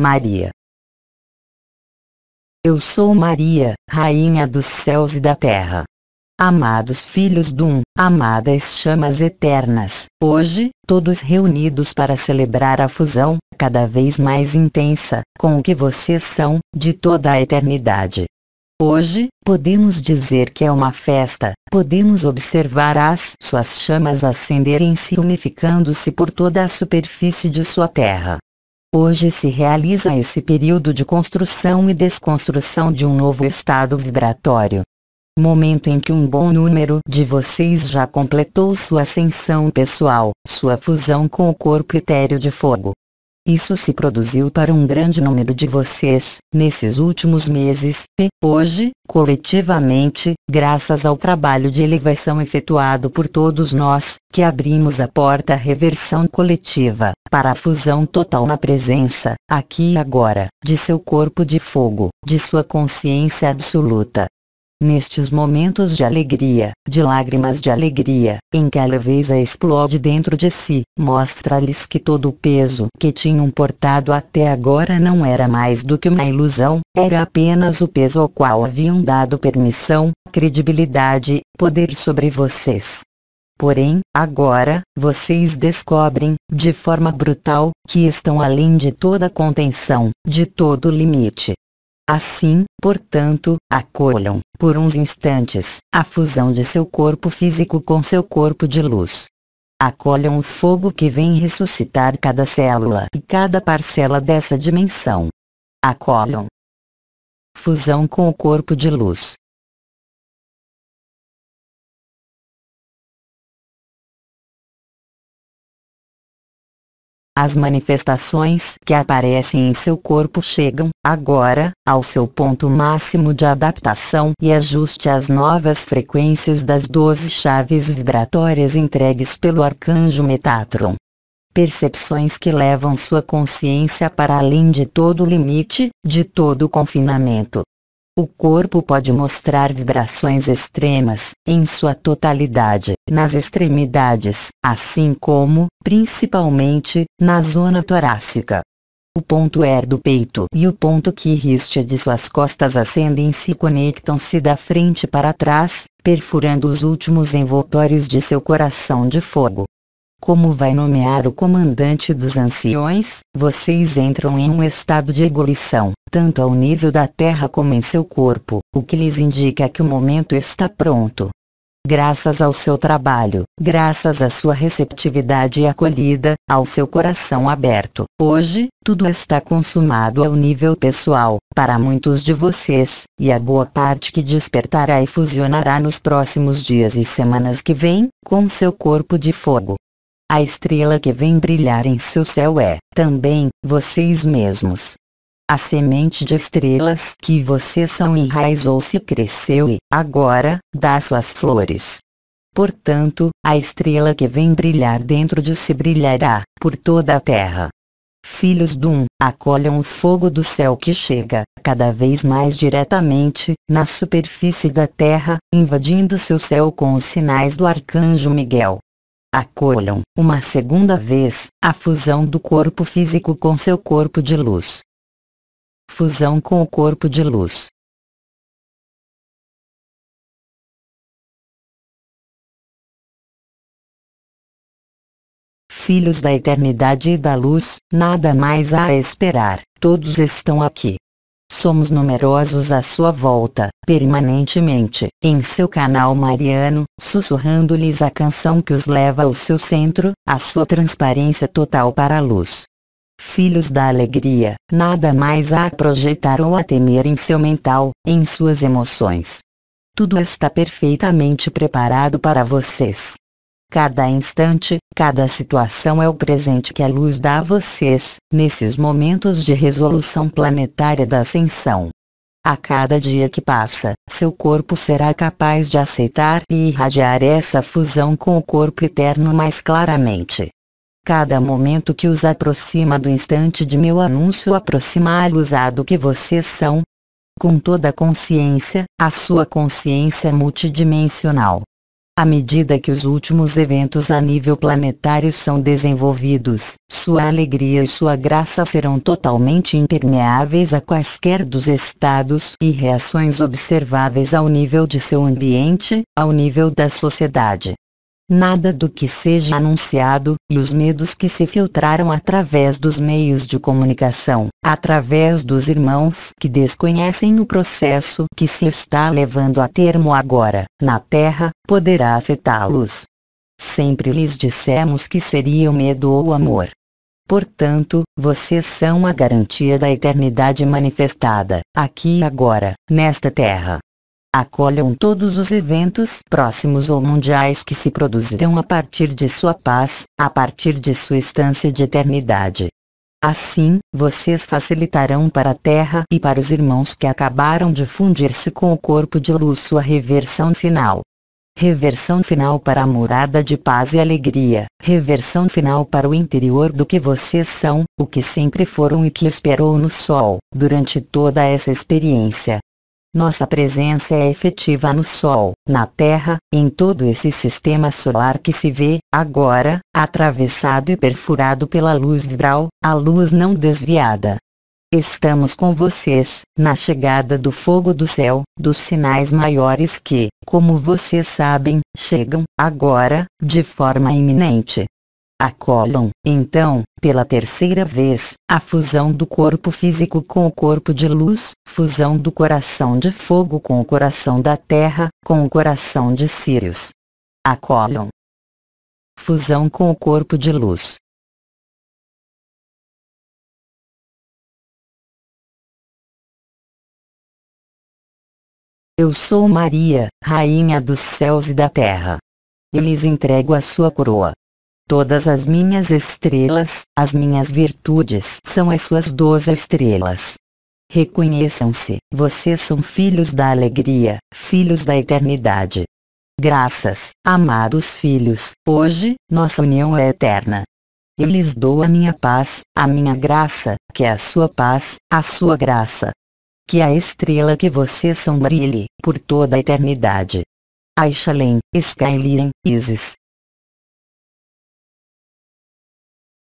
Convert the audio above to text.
Maria. Eu sou Maria, Rainha dos céus e da terra. Amados filhos do um, amadas chamas eternas, hoje, todos reunidos para celebrar a fusão, cada vez mais intensa, com o que vocês são, de toda a eternidade. Hoje, podemos dizer que é uma festa, podemos observar as suas chamas acenderem-se unificando-se por toda a superfície de sua terra. Hoje se realiza esse período de construção e desconstrução de um novo estado vibratório. Momento em que um bom número de vocês já completou sua ascensão pessoal, sua fusão com o corpo etéreo de fogo, isso se produziu para um grande número de vocês, nesses últimos meses, e, hoje, coletivamente, graças ao trabalho de elevação efetuado por todos nós, que abrimos a porta à reversão coletiva, para a fusão total na presença, aqui e agora, de seu corpo de fogo, de sua consciência absoluta, nestes momentos de alegria, de lágrimas de alegria, em que a leveza explode dentro de si, mostra-lhes que todo o peso que tinham portado até agora não era mais do que uma ilusão, era apenas o peso ao qual haviam dado permissão, credibilidade, poder sobre vocês. Porém, agora, vocês descobrem, de forma brutal, que estão além de toda contenção, de todo limite, Assim, portanto, acolham, por uns instantes, a fusão de seu corpo físico com seu corpo de luz. Acolham o fogo que vem ressuscitar cada célula e cada parcela dessa dimensão. Acolham. Fusão com o corpo de luz. As manifestações que aparecem em seu corpo chegam, agora, ao seu ponto máximo de adaptação e ajuste às novas frequências das 12 chaves vibratórias entregues pelo arcanjo Metatron. Percepções que levam sua consciência para além de todo limite, de todo confinamento, o corpo pode mostrar vibrações extremas, em sua totalidade, nas extremidades, assim como, principalmente, na zona torácica. O ponto R é do peito e o ponto que riste de suas costas ascendem-se e conectam-se da frente para trás, perfurando os últimos envoltórios de seu coração de fogo. Como vai nomear o comandante dos anciões, vocês entram em um estado de ebulição, tanto ao nível da terra como em seu corpo, o que lhes indica que o momento está pronto. Graças ao seu trabalho, graças à sua receptividade e acolhida, ao seu coração aberto, hoje, tudo está consumado ao nível pessoal, para muitos de vocês, e a boa parte que despertará e fusionará nos próximos dias e semanas que vêm, com seu corpo de fogo, a estrela que vem brilhar em seu céu é, também, vocês mesmos. A semente de estrelas que vocês são enraizou-se cresceu e, agora, dá suas flores. Portanto, a estrela que vem brilhar dentro de si brilhará, por toda a terra. Filhos do um, acolham o fogo do céu que chega, cada vez mais diretamente, na superfície da terra, invadindo seu céu com os sinais do arcanjo Miguel acolham, uma segunda vez, a fusão do corpo físico com seu corpo de luz. Fusão com o corpo de luz. Filhos da eternidade e da luz, nada mais há a esperar, todos estão aqui. Somos numerosos à sua volta, permanentemente, em seu canal mariano, sussurrando-lhes a canção que os leva ao seu centro, à sua transparência total para a luz. Filhos da alegria, nada mais há a projetar ou a temer em seu mental, em suas emoções. Tudo está perfeitamente preparado para vocês. Cada instante, cada situação é o presente que a luz dá a vocês, nesses momentos de resolução planetária da ascensão. A cada dia que passa, seu corpo será capaz de aceitar e irradiar essa fusão com o corpo eterno mais claramente. Cada momento que os aproxima do instante de meu anúncio aproxima a luz do que vocês são. Com toda a consciência, a sua consciência multidimensional, à medida que os últimos eventos a nível planetário são desenvolvidos, sua alegria e sua graça serão totalmente impermeáveis a quaisquer dos estados e reações observáveis ao nível de seu ambiente, ao nível da sociedade, nada do que seja anunciado, e os medos que se filtraram através dos meios de comunicação, através dos irmãos que desconhecem o processo que se está levando a termo agora, na Terra, poderá afetá-los. Sempre lhes dissemos que seria o medo ou o amor. Portanto, vocês são a garantia da eternidade manifestada, aqui e agora, nesta terra acolham todos os eventos próximos ou mundiais que se produzirão a partir de sua paz, a partir de sua estância de eternidade. Assim, vocês facilitarão para a Terra e para os irmãos que acabaram de fundir-se com o corpo de luz sua reversão final. Reversão final para a morada de paz e alegria, reversão final para o interior do que vocês são, o que sempre foram e que esperou no sol, durante toda essa experiência. Nossa presença é efetiva no Sol, na Terra, em todo esse sistema solar que se vê, agora, atravessado e perfurado pela luz vibral, a luz não desviada. Estamos com vocês, na chegada do fogo do céu, dos sinais maiores que, como vocês sabem, chegam, agora, de forma iminente acolam, então, pela terceira vez, a fusão do corpo físico com o corpo de luz, fusão do coração de fogo com o coração da terra, com o coração de Sirius. Acolam. Fusão com o corpo de luz. Eu sou Maria, Rainha dos céus e da terra. Eu lhes entrego a sua coroa, Todas as minhas estrelas, as minhas virtudes são as suas doze estrelas. Reconheçam-se, vocês são filhos da alegria, filhos da eternidade. Graças, amados filhos, hoje, nossa união é eterna. Eu lhes dou a minha paz, a minha graça, que é a sua paz, a sua graça. Que a estrela que vocês são brilhe, por toda a eternidade. Aishalem, Skylian, Isis,